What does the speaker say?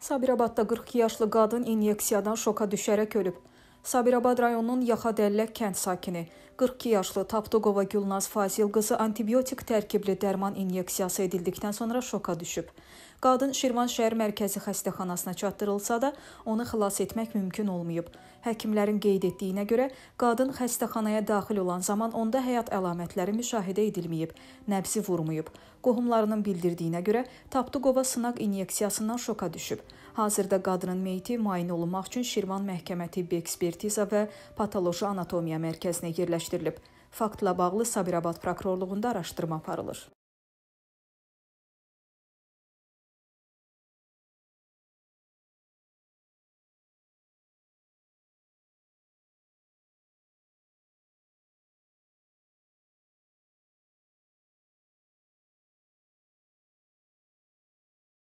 Sabirabadda 42 yaşlı qadın inyeksiyadan şoka düşərək ölüb. Sabirabad rayonunun Yaxadəllək kənd sakini 42 yaşlı Tapdıqova Gülnaz Fazil qızı antibiotik tərkibli dərman inyeksiyası edildikdən sonra şoka düşüb. Qadın Şirvanşəhər mərkəzi xəstəxanasına çatdırılsa da, onu xilas etmək mümkün olmayıb. Həkimlərin qeyd etdiyinə görə, qadın xəstəxanaya daxil olan zaman onda həyat əlamətləri müşahidə edilməyib, nəbzi vurmayıb. Qohumlarının bildirdiyinə görə, Tapdıqova sınaq inyeksiyasından şoka düşüb. Hazırda qadının meyti müayinə olunmaq üçün Şirvan məhkəmə tibbi ekspertizi ekspertiza və patoloji anatomiya mərkəzinə yerləşdirilib. Faktla bağlı Sabirabad prokurorluğunda araşdırma aparılır.